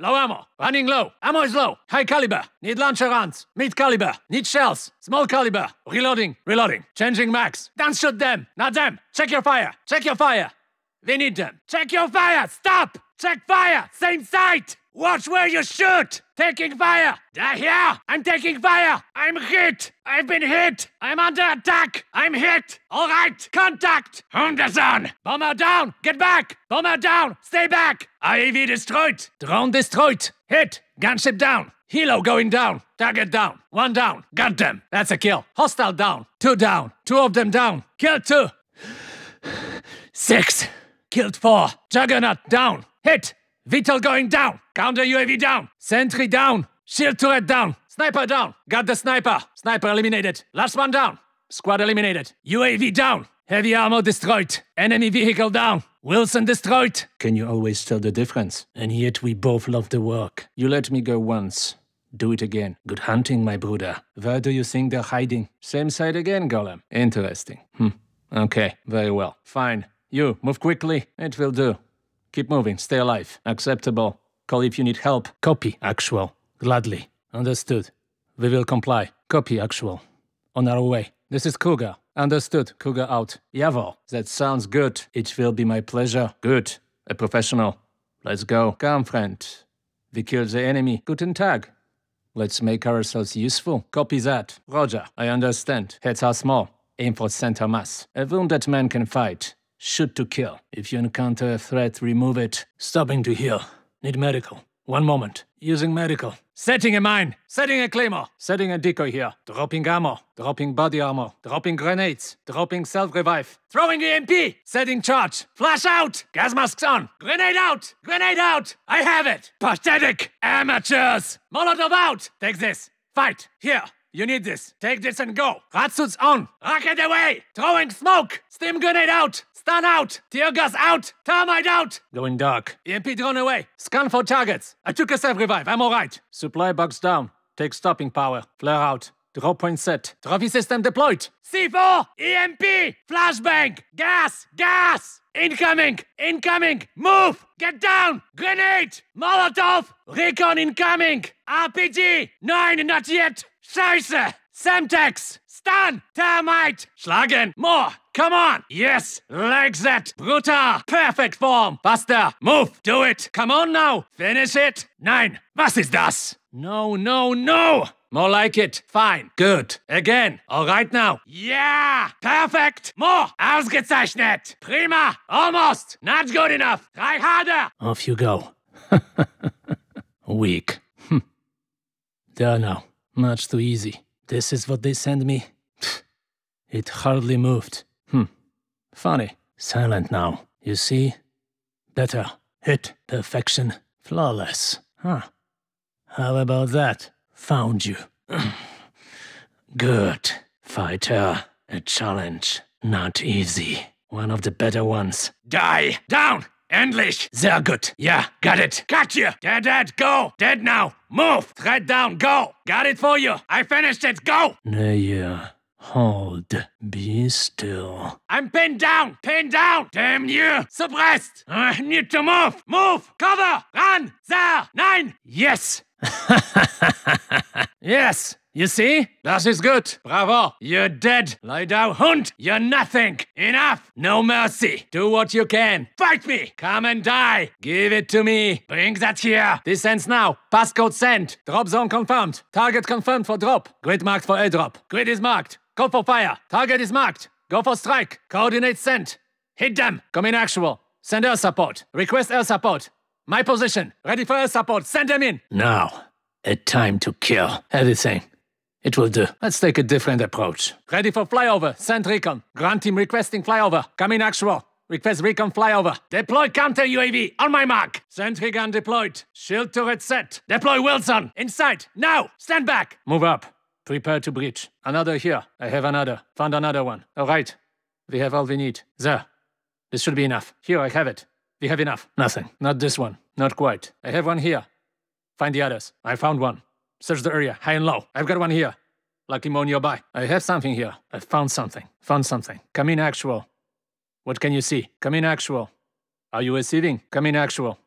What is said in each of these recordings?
Low ammo. Running low. Ammo is low. High caliber. Need launcher rounds. Mid caliber. Need shells. Small caliber. Reloading. Reloading. Changing max. Don't shoot them. Not them. Check your fire. Check your fire. We need them. Check your fire. Stop. Check fire. Same sight. Watch where you shoot! Taking fire! they here! I'm taking fire! I'm hit! I've been hit! I'm under attack! I'm hit! All right! Contact! Henderson! Bomber down! Get back! Bomber down! Stay back! IEV destroyed! Drone destroyed! Hit! Gunship down! Hilo going down! Target down! One down! Got them! That's a kill! Hostile down! Two down! Two of them down! Kill two! Six! Killed four! Juggernaut down! Hit! Vital going down. Counter UAV down. Sentry down. Shield turret down. Sniper down. Got the sniper. Sniper eliminated. Last one down. Squad eliminated. UAV down. Heavy armor destroyed. Enemy vehicle down. Wilson destroyed. Can you always tell the difference? And yet we both love the work. You let me go once. Do it again. Good hunting, my Buddha. Where do you think they're hiding? Same side again, Golem. Interesting. Hmm. Okay, very well. Fine. You, move quickly. It will do. Keep moving, stay alive. Acceptable. Call if you need help. Copy, actual. Gladly. Understood. We will comply. Copy, actual. On our way. This is Kuga. Understood. Kuga out. Yavor. That sounds good. It will be my pleasure. Good. A professional. Let's go. Come, friend. We killed the enemy. Guten Tag. Let's make ourselves useful. Copy that. Roger. I understand. Heads are small. Aim for center mass. A wounded man can fight. Shoot to kill. If you encounter a threat, remove it. Stopping to heal. Need medical. One moment. Using medical. Setting a mine. Setting a claymore. Setting a decoy here. Dropping ammo. Dropping body armor. Dropping grenades. Dropping self-revive. Throwing EMP. Setting charge. Flash out. Gas masks on. Grenade out. Grenade out. I have it. Pathetic. Amateurs. Molotov out. Take this. Fight. Here. You need this. Take this and go. Ratsuits on. Rocket away. Throwing smoke. Steam grenade out. Stun out. Tear gas out. Termite out. Going dark. EMP drone away. Scan for targets. I took a self revive. I'm alright. Supply box down. Take stopping power. Flare out. Drop point set. Trophy system deployed. C4! EMP! Flashbang! Gas! Gas! Incoming! Incoming! Move! Get down! Grenade! Molotov! Recon incoming! RPG! Nine, not yet! Scheiße! Semtex! Stun! Termite! Schlagen! More! Come on! Yes! Like that! Brutal! Perfect form! Buster! Move! Do it! Come on now! Finish it! Nein! Was ist das? No, no, no! More like it. Fine. Good. Again. All right now. Yeah! Perfect! More! Ausgezeichnet! Prima! Almost! Not good enough! Try harder! Off you go. Weak. there now. Much too easy. This is what they send me? it hardly moved. Hmm. Funny. Silent now. You see? Better. Hit. Perfection. Flawless. Huh. How about that? Found you. Good. Fighter. A challenge. Not easy. One of the better ones. Die! Down! Endlich! Sehr good. Yeah, got it. Got you! Dead, dead, go! Dead now! Move! Thread down, go! Got it for you! I finished it, go! Naja. Hold. Be still. I'm pinned down! Pinned down! Damn you! Suppressed! I need to move! Move! Cover! Run! There! Nine! Yes! yes! You see? That is good. Bravo. You're dead. Lie down. Hunt. You're nothing. Enough. No mercy. Do what you can. Fight me. Come and die. Give it to me. Bring that here. This ends now. Passcode sent. Drop zone confirmed. Target confirmed for drop. Grid marked for airdrop. Grid is marked. Call for fire. Target is marked. Go for strike. Coordinate sent. Hit them. Come in actual. Send air support. Request air support. My position. Ready for air support. Send them in. Now. A time to kill. Everything. It will do. Let's take a different approach. Ready for flyover. Send recon. Ground team requesting flyover. Come in actual. Request recon flyover. Deploy counter UAV. On my mark. Sentry gun deployed. Shield turret set. Deploy Wilson. Inside. Now. Stand back. Move up. Prepare to breach. Another here. I have another. Found another one. All right. We have all we need. There. This should be enough. Here, I have it. We have enough. Nothing. Not this one. Not quite. I have one here. Find the others. I found one. Search the area, high and low. I've got one here. Lucky more nearby. I have something here. I found something. Found something. Come in actual. What can you see? Come in actual. Are you receiving? Come in actual.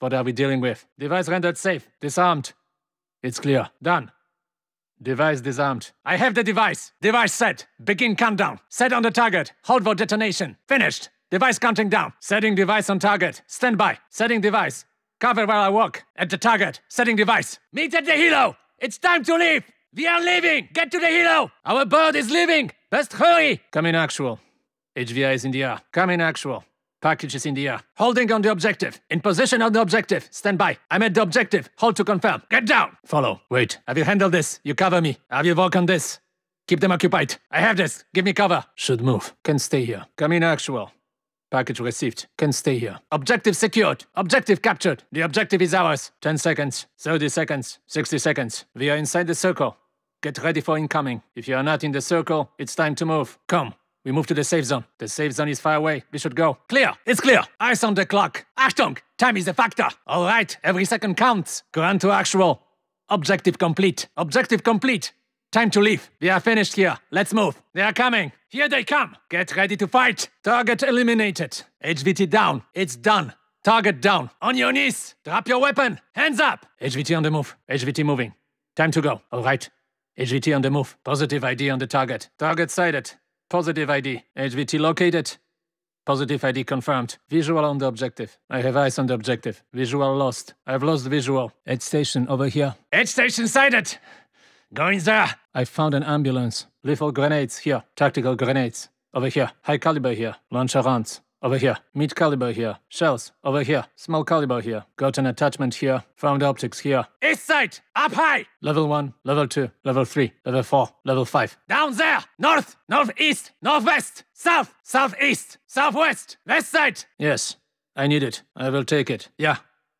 What are we dealing with? Device rendered safe. Disarmed. It's clear. Done. Device disarmed. I have the device. Device set. Begin countdown. Set on the target. Hold for detonation. Finished. Device counting down. Setting device on target. Stand by. Setting device. Cover while I walk. Enter target. Setting device. Meet at the hilo. It's time to leave. We are leaving. Get to the hilo. Our bird is leaving. Best hurry. Come in actual. HVI is in the air. Come in actual. Package is in the air. Holding on the objective. In position on the objective. Stand by. I'm at the objective. Hold to confirm. Get down. Follow. Wait. Have you handled this? You cover me. Have you work on this? Keep them occupied. I have this. Give me cover. Should move. Can stay here. Come in actual. Package received. Can stay here. Objective secured. Objective captured. The objective is ours. 10 seconds. 30 seconds. 60 seconds. We are inside the circle. Get ready for incoming. If you are not in the circle, it's time to move. Come. We move to the safe zone. The safe zone is far away. We should go. Clear. It's clear. Eyes on the clock. Achtung. Time is a factor. All right. Every second counts. Go on to actual. Objective complete. Objective complete. Time to leave. We are finished here. Let's move. They are coming. Here they come. Get ready to fight. Target eliminated. HVT down. It's done. Target down. On your knees. Drop your weapon. Hands up. HVT on the move. HVT moving. Time to go. All right. HVT on the move. Positive ID on the target. Target sighted. Positive ID. HVT located. Positive ID confirmed. Visual on the objective. I have eyes on the objective. Visual lost. I've lost visual. Edge station over here. Edge station sighted. Going there! I found an ambulance. Lethal grenades here. Tactical grenades. Over here. High caliber here. Lancherons. Over here. Mid caliber here. Shells. Over here. Small caliber here. Got an attachment here. Found optics here. East side! Up high! Level 1, level 2, level 3, level 4, level 5. Down there! North, northeast, northwest, south, southeast, southwest, west side! Yes. I need it. I will take it. Yeah.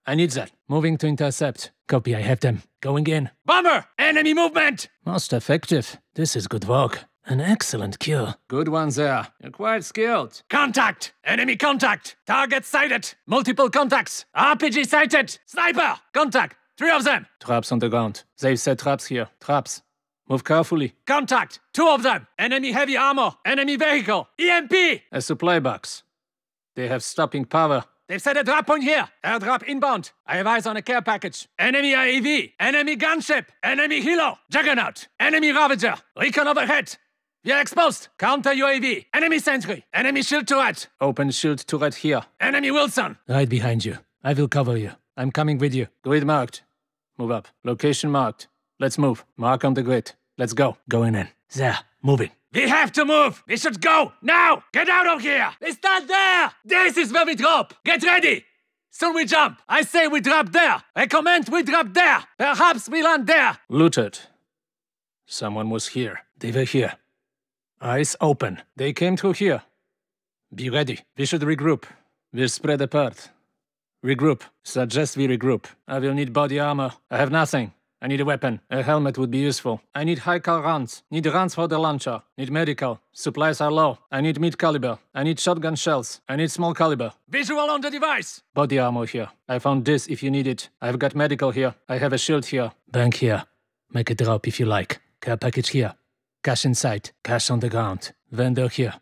I need that. Moving to intercept. Copy, I have them. Going in. Bomber! Enemy movement! Most effective. This is good work. An excellent kill. Good one there. You're quite skilled. Contact! Enemy contact! Target sighted! Multiple contacts! RPG sighted! Sniper! Contact! Three of them! Traps on the ground. They've set traps here. Traps. Move carefully. Contact! Two of them! Enemy heavy armor! Enemy vehicle! EMP! A supply box. They have stopping power. They've set a drop point here. Airdrop inbound. I have eyes on a care package. Enemy IEV. Enemy gunship. Enemy Hilo. Juggernaut. Enemy Ravager. Recon overhead. We are exposed. Counter UAV. Enemy sentry. Enemy shield turret. Open shield turret here. Enemy Wilson. Right behind you. I will cover you. I'm coming with you. Grid marked. Move up. Location marked. Let's move. Mark on the grid. Let's go. Going in. There. Moving. We have to move! We should go! Now! Get out of here! We stand there! This is where we drop! Get ready! Soon we jump! I say we drop there! Recommend we drop there! Perhaps we land there! Looted. Someone was here. They were here. Eyes open. They came through here. Be ready. We should regroup. We're spread apart. Regroup. Suggest we regroup. I will need body armor. I have nothing. I need a weapon. A helmet would be useful. I need high-cal rounds. Need rounds for the launcher. Need medical. Supplies are low. I need mid-caliber. I need shotgun shells. I need small caliber. Visual on the device! Body armor here. I found this if you need it. I've got medical here. I have a shield here. Bank here. Make a drop if you like. Care package here. Cash inside. Cash on the ground. Vendor here.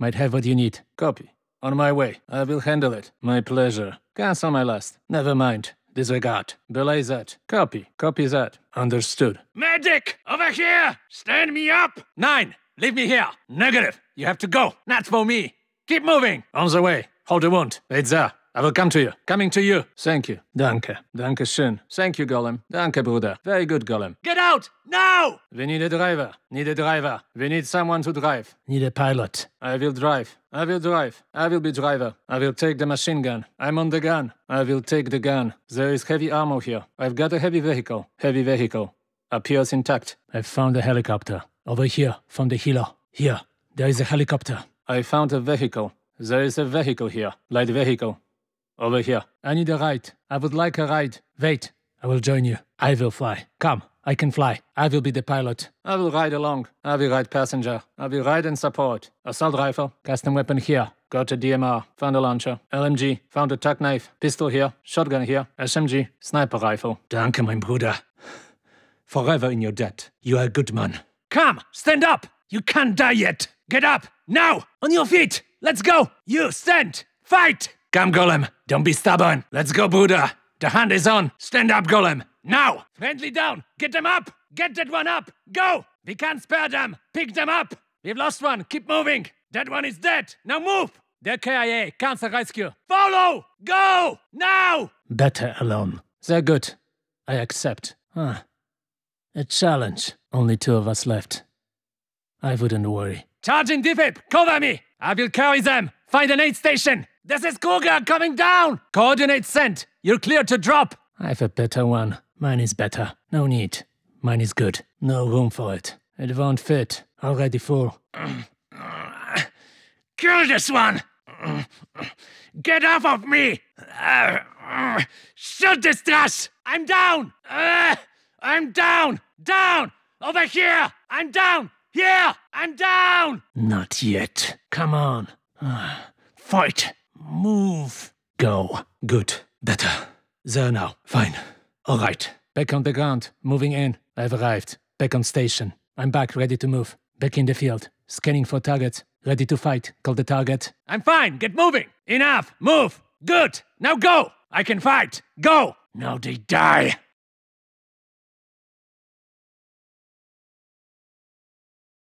Might have what you need. Copy. On my way. I will handle it. My pleasure. Cancel my last. Never mind. Disregard. Belay that. Copy. Copy that. Understood. Medic! Over here! Stand me up! Nine! Leave me here! Negative! You have to go! Not for me! Keep moving! On the way! Hold the wound. Wait there. I will come to you. Coming to you. Thank you. Danke. Danke schön. Thank you, Golem. Danke, Bruder. Very good, Golem. Get out! Now! We need a driver. Need a driver. We need someone to drive. Need a pilot. I will drive. I will drive. I will be driver. I will take the machine gun. I'm on the gun. I will take the gun. There is heavy ammo here. I've got a heavy vehicle. Heavy vehicle. Appears intact. I found a helicopter. Over here, from the hilo. Here, there is a helicopter. I found a vehicle. There is a vehicle here. Light vehicle. Over here. I need a ride. I would like a ride. Wait, I will join you. I will fly. Come. I can fly. I will be the pilot. I will ride along. I will ride passenger. I will ride in support. Assault rifle. Custom weapon here. Go to DMR. Found a launcher. LMG. Found a tuck knife. Pistol here. Shotgun here. SMG. Sniper rifle. Danke, mein Bruder. Forever in your debt. You are a good man. Come! Stand up! You can't die yet! Get up! Now! On your feet! Let's go! You stand! Fight! Come, Golem! Don't be stubborn! Let's go, Buddha! The hand is on! Stand up, Golem! Now! Friendly down! Get them up! Get that one up! Go! We can't spare them! Pick them up! We've lost one! Keep moving! That one is dead! Now move! The KIA KIA! Cancer rescue! Follow! Go! Now! Better alone. They're good. I accept. Huh. Ah, a challenge. Only two of us left. I wouldn't worry. Charging DFIP! Cover me! I will carry them! Find an aid station! This is Cougar coming down! Coordinate sent! You're clear to drop! I've a better one. Mine is better. No need. Mine is good. No room for it. It won't fit. Already full. Kill this one! Get off of me! Shoot this trash! I'm down! I'm down! Down! Over here! I'm down! Here! I'm down! Not yet. Come on. Fight! Move! Go. Good. Better. There now. Fine. All right, back on the ground, moving in. I've arrived. Back on station. I'm back, ready to move. Back in the field, scanning for targets. Ready to fight. Call the target. I'm fine. Get moving. Enough. Move. Good. Now go. I can fight. Go. Now they die.